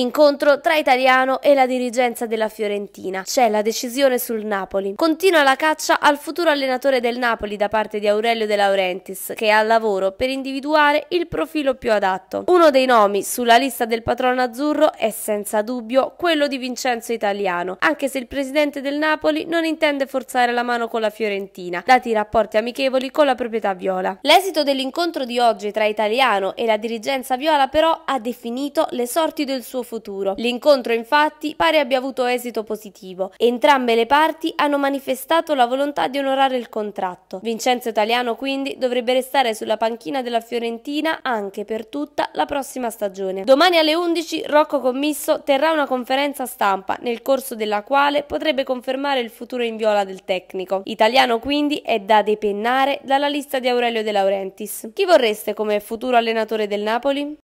Incontro tra Italiano e la dirigenza della Fiorentina. C'è la decisione sul Napoli. Continua la caccia al futuro allenatore del Napoli da parte di Aurelio De Laurentiis, che è al lavoro per individuare il profilo più adatto. Uno dei nomi sulla lista del patrono azzurro è senza dubbio quello di Vincenzo Italiano, anche se il presidente del Napoli non intende forzare la mano con la Fiorentina, dati i rapporti amichevoli con la proprietà viola. L'esito dell'incontro di oggi tra Italiano e la dirigenza viola però ha definito le sorti del suo futuro. L'incontro infatti pare abbia avuto esito positivo. Entrambe le parti hanno manifestato la volontà di onorare il contratto. Vincenzo Italiano quindi dovrebbe restare sulla panchina della Fiorentina anche per tutta la prossima stagione. Domani alle 11 Rocco Commisso terrà una conferenza stampa nel corso della quale potrebbe confermare il futuro in viola del tecnico. Italiano quindi è da depennare dalla lista di Aurelio De Laurentiis. Chi vorreste come futuro allenatore del Napoli?